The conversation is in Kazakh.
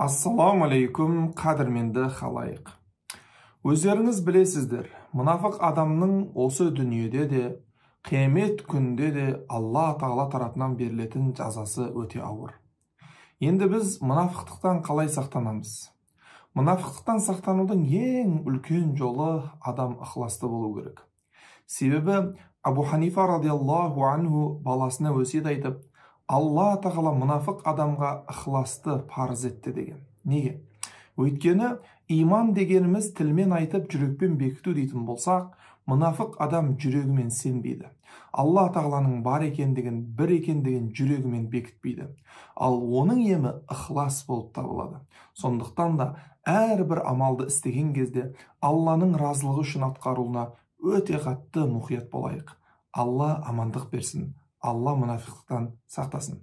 ассалауму алейкум қадірменді халайық өздеріңіз білесіздер мұнафық адамның осы дүниеде де қиямет күнінде де алла тағала тарапынан берілетін жазасы өте ауыр енді біз мұнафықтықтан қалай сақтанамыз мұнафықтықтан сақтанудың ең үлкен жолы адам ықыласты болу керек себебі абу ханифа радиаллаху анху баласына өсиет айтып алла тағала мұнафық адамға ықыласты парыз етті деген неге өйткені иман дегеніміз тілмен айтып жүрекпен бекіту дейтін болсақ мұнафық адам жүрегімен сенбейді алла тағаланың бар екендігін бір екендігін жүрегімен бекітпейді ал оның емі ықылас болып табылады сондықтан да әрбір амалды істеген кезде алланың разылығы үшін атқаруына өте қатты мұқият болайық алла амандық берсін алла мұнафиқтықтан сақтасын